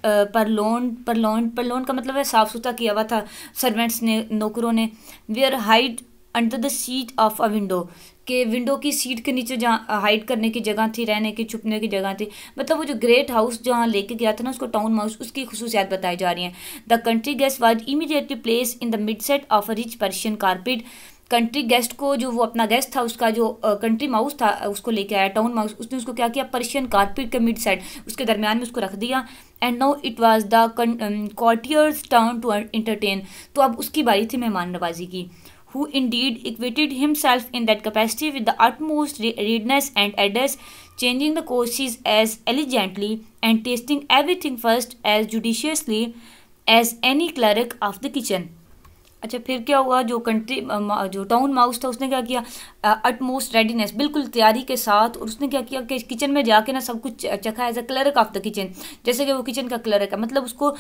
lone पर लोन का मतलब है साफ़ सुथरा किया हुआ था सर्वेंट्स ने नौकरों ने where hide under the seat of a window के विंडो की सीट के नीचे जहाँ हाइड uh, करने की जगह थी रहने की छुपने की जगह थी मतलब वो जो ग्रेट हाउस जहाँ लेके गया था ना उसको टाउन हाउस उसकी खसूसियात बताई जा रही हैं the country guest was immediately placed in the midst of a rich Persian carpet country guest को जो वो अपना गेस्ट था उसका जो कंट्री uh, माउस था uh, उसको लेके आया टाउन माउस उसने उसको क्या किया पर्शियन कारपेट के मिड साइड उसके दरमियान में उसको रख दिया and now it was the courtier's turn to entertain तो अब उसकी बारी थी मेहमान नवाजी की who indeed equated himself in that capacity with the utmost readiness and address, changing the courses as elegantly and tasting everything first as judiciously as any cleric of the kitchen. अच्छा फिर क्या हुआ जो कंट्री जो town mouse था उसने क्या किया अटमोस्ट रेडीनेस बिल्कुल तैयारी के साथ और उसने क्या किया कि किचन में जाके ना सब कुछ चखा as a clerk of the kitchen जैसे कि वो किचन का क्लर्क है मतलब उसको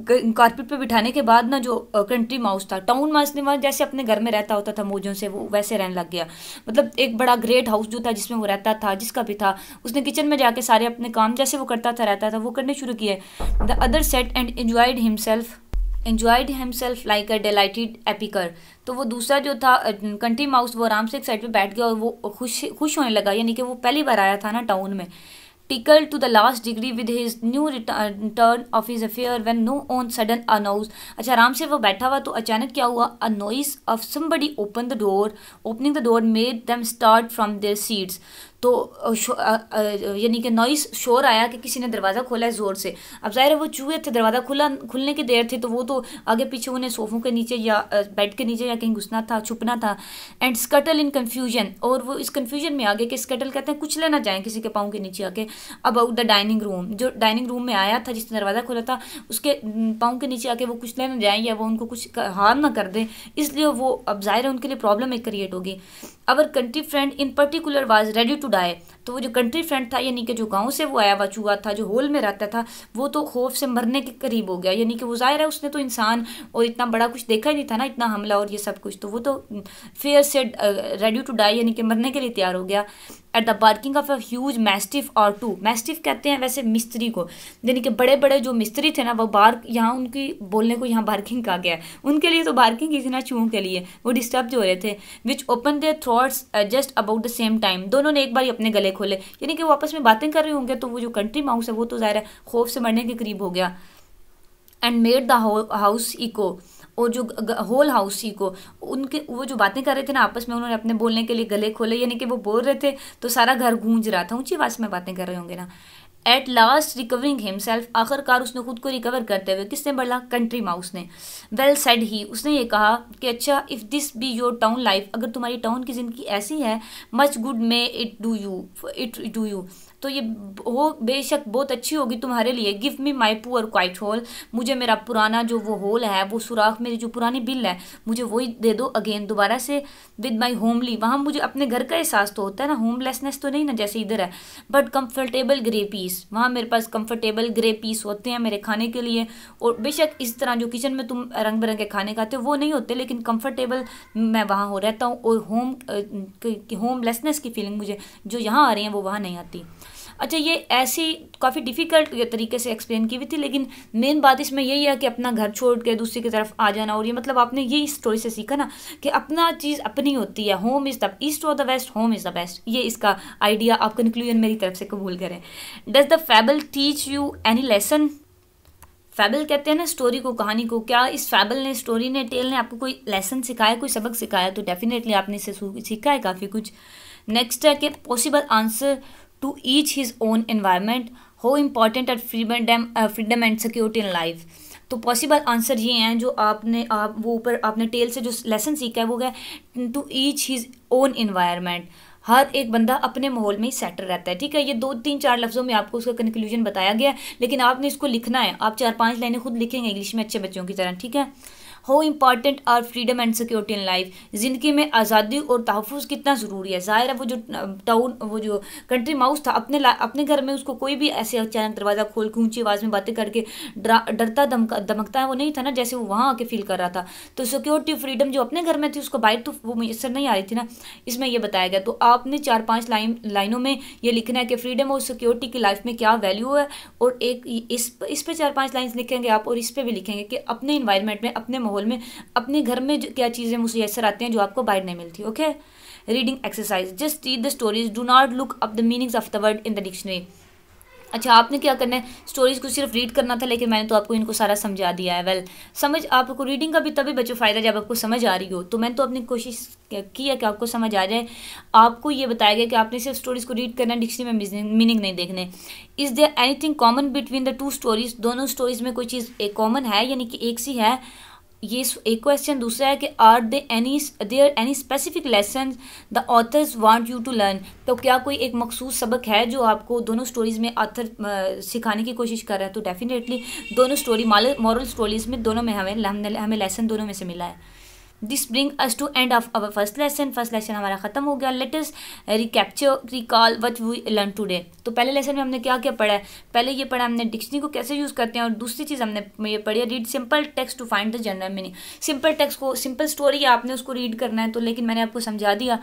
कारपेट पे बिठाने के बाद ना जो कंट्री माउस था टाउन माउस ने वहाँ जैसे अपने घर में रहता होता था मोजों से वो वैसे रहने लग गया मतलब एक बड़ा ग्रेट हाउस जो था जिसमें वो रहता था जिसका भी था उसने किचन में जाके सारे अपने काम जैसे वो करता था रहता था वो करने शुरू किए the other sat and enjoyed himself enjoyed himself like a delighted epicure तो वो दूसरा जो था कंट्री माउस वो आराम से एक साइड पर बैठ गया और वो खुश खुश होने लगा यानी कि वो पहली बार आया था ना टाउन में tickled to the last degree with his new return of his affair when no on sudden a noise अच्छा आराम से वो बैठा हुआ तो अचानक क्या हुआ a noise of somebody open the door opening the door made them start from their seats तो यानी कि नॉइस शोर आया कि किसी ने दरवाज़ा खोला है ज़ोर से अब ज़ाहिर है वो चूहे थे दरवाज़ा खुला खुलने की देर थी तो वो तो आगे पीछे उन्हें सोफ़ों के नीचे या बेड के नीचे या कहीं घुसना था छुपना था एंड स्कटल इन कन्फ्यूजन और वो इस कन्फ्यूजन में आगे कि स्कटल कहते हैं कुछ लेना चाहें किसी के पाँव के नीचे आके अबाउट द डाइनिंग रूम जो डाइनिंग रूम में आया था जिसने दरवाज़ा खोला था उसके पाँव के नीचे आके वो कुछ लेना जाएँ या वो उनको कुछ हार ना कर दें इसलिए वो अब ज़ाहिर है उनके लिए प्रॉब्लम एक क्रिएट होगी our country friend in particular was ready to сюда तो वो जो कंट्री फ्रेंड था यानी कि जो गाँव से वो आया हुआ चूहा था जो होल में रहता था वो तो खौफ से मरने के करीब हो गया यानी कि वो ज़ाहिर है उसने तो इंसान और इतना बड़ा कुछ देखा ही नहीं था ना इतना हमला और ये सब कुछ तो वो तो फेयर से रेडी टू डाई यानी कि मरने के लिए तैयार हो गया at the barking of a huge mastiff और टू मैस्टिफ कहते हैं वैसे मिस्त्री को यानी कि बड़े बड़े जो मिस्त्री थे ना वो बार्क यहाँ उनकी बोलने को यहाँ बार्किंग कहा गया है उनके लिए तो बार्किंग ही थी ना चूहों के लिए वो डिस्टर्ब जो हो रहे थे which open their throats just about the same time दोनों ने एक बार अपने गले खोले यानी कि वो आपस में बातें कर रहे होंगे तो वो जो कंट्री माउस है वो तो ज़ाहिर है खौफ से मरने के करीब हो गया and made the house echo और जो होल हाउस ही को उनके वो जो बातें कर रहे थे ना आपस में उन्होंने अपने बोलने के लिए गले खोले यानी कि वो बोल रहे थे तो सारा घर गूंज रहा था ऊंची आवाज़ में बातें कर रहे होंगे ना एट लास्ट रिकवरिंग हिमसेल्फ आखिरकार उसने खुद को रिकवर करते हुए किसने बढ़ा कंट्री माउस ने वेल सेड ही उसने ये कहा कि अच्छा if this be your town life अगर तुम्हारी टाउन की ज़िंदगी ऐसी है much good may it do you it do you तो ये हो बेशक बहुत अच्छी होगी तुम्हारे लिए give me my poor quiet hole मुझे मेरा पुराना जो वो होल है वो सुराख मेरी जो पुरानी बिल है मुझे वही दे दो अगेन दोबारा से विद माई होमली वहाँ मुझे अपने घर का एहसास तो होता है ना होमलेसनेस तो नहीं ना जैसे इधर है बट कम्फर्टेबल ग्रे पीस वहाँ मेरे पास कम्फर्टेबल ग्रे पीस होते हैं मेरे खाने के लिए और बेशक इस तरह जो किचन में तुम रंग बिरंगे खाने खाते हो वो नहीं होते लेकिन कम्फर्टेबल मैं वहाँ हो रहता हूँ और होम होमलेसनेस की फीलिंग मुझे जो यहाँ आ रही है वो वहाँ नहीं आती अच्छा ये ऐसी काफ़ी डिफ़िकल्ट तरीके से एक्सप्लेन की हुई थी लेकिन मेन बात इसमें यही है कि अपना घर छोड़ के दूसरे की तरफ आ जाना और ये मतलब आपने यही स्टोरी से सीखा ना कि अपना चीज़ अपनी होती है home is the east of the west home is the best ये इसका आइडिया आप कंक्लूजन मेरी तरफ से कबूल करें does the fable teach you any lesson fable कहते हैं ना स्टोरी को कहानी को क्या इस फैबल ने स्टोरी ने टेल ने आपको कोई लेसन सिखाया कोई सबक सिखाया तो डेफिनेटली आपने इसे सीखा है काफ़ी कुछ नेक्स्ट है कि possible answer to each his own environment how important are freedom uh, freedom and security in life तो पॉसिबल आंसर ये हैं जो आपने आप वो ऊपर आपने टेल से जो लेसन सीखा है वो क्या to each his own environment हर एक बंदा अपने माहौल में ही सेटल रहता है ठीक है ये दो तीन चार लफ्ज़ों में आपको उसका कंक्लूजन बताया गया लेकिन आपने इसको लिखना है आप चार पांच लाइनें खुद लिखेंगे इंग्लिश में अच्छे बच्चों की तरह ठीक है how important are freedom and security in life ज़िंदगी में आज़ादी और तहफ़ कितना ज़रूरी है ज़ाहिर है वो जो टाउन वो जो कंट्री माउस था अपने अपने घर में उसको कोई भी ऐसे अचानक दरवाज़ा खोल के ऊँची आवाज़ में बातें करके डरता दमका दमकता है वो नहीं था ना जैसे वो वहाँ आके फील कर रहा था तो सिक्योरिटी फ्रीडम जो अपने घर में थी उसको बाइक तो वो मैसर नहीं आ रही थी ना इसमें यह बताया गया तो आपने चार पाँच लाइन लाइनों में ये लिखना है कि फ्रीडम और सिक्योरिटी की लाइफ में क्या वैल्यू है और एक इस पर चार पाँच लाइन लिखेंगे आप और इस पर भी लिखेंगे कि अपने इन्वायरमेंट में अपने माहौल माहौल में अपने घर में क्या चीज़ें मुसैसर आती हैं जो आपको बाहर नहीं मिलती okay reading exercise just read the stories do not look up the meanings of the word in the dictionary अच्छा आपने क्या करना है स्टोरीज को सिर्फ रीड करना था लेकिन मैंने तो आपको इनको सारा समझा दिया है वेल well, समझ आपको रीडिंग का भी तभी बच्चों फ़ायदा जब आपको समझ आ रही हो तो मैंने तो अपनी कोशिश की है कि आपको समझ आ जाए आपको ये बताया गया कि आपने सिर्फ स्टोरीज को रीड करना डिक्शनरी में मीनिंग नहीं देखने is there anything common between the two stories दोनों स्टोरीज में कोई चीज़ एक कॉमन है यानी कि एक सी है ये एक क्वेश्चन दूसरा है कि are they any there any specific lesson the authors want you to learn तो क्या कोई एक मखसूस सबक है जो आपको दोनों स्टोरीज़ में ऑथर सिखाने की कोशिश कर रहा है तो डेफिनेटली दोनों स्टोरी मॉरल स्टोरीज़ में दोनों में हमें हमें लेसन दोनों में से मिला है this bring us to end of our first lesson first lesson हमारा ख़त्म हो गया latest recapture recall what we learn today तो पहले लेसन में हमने क्या क्या पढ़ा है पहले ये पढ़ा हमने डिक्शनरी को कैसे यूज़ करते हैं और दूसरी चीज़ हमने ये पढ़ी है read simple text to find the general meaning simple text को सिंपल स्टोरी आपने उसको रीड करना है तो लेकिन मैंने आपको समझा दिया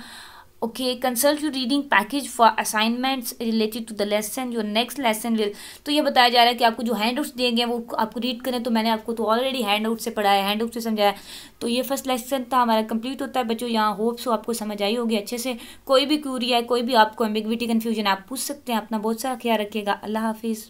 okay consult your reading package for assignments related to the lesson your next lesson will तो ये बताया जा रहा है कि आपको जो हैंड आउट्स दिए गए वो आपको रीड करें तो मैंने आपको तो ऑलरेडी हैंड आउट से पढ़ाया हैंड आउट से समझाया तो ये फर्स्ट लेसन था हमारा कंप्लीट होता है बच्चों यहाँ होप्स हो आपको समझ आई होगी अच्छे से कोई भी क्यूरी है कोई भी आपको एम्बिग्विटी कन्फ्यूजन आप पूछ सकते हैं अपना बहुत सारा ख्याल रखिएगा अल्लाह हाफिज़